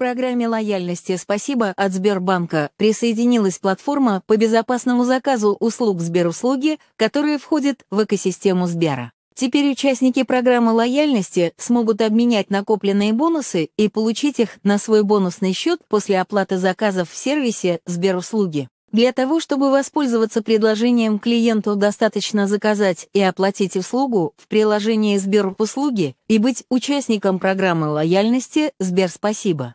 программе лояльности «Спасибо» от Сбербанка присоединилась платформа по безопасному заказу услуг Сберуслуги, которая входит в экосистему Сбера. Теперь участники программы лояльности смогут обменять накопленные бонусы и получить их на свой бонусный счет после оплаты заказов в сервисе Сберуслуги. Для того, чтобы воспользоваться предложением клиенту, достаточно заказать и оплатить услугу в приложении Сберуслуги и быть участником программы лояльности Сбер Спасибо.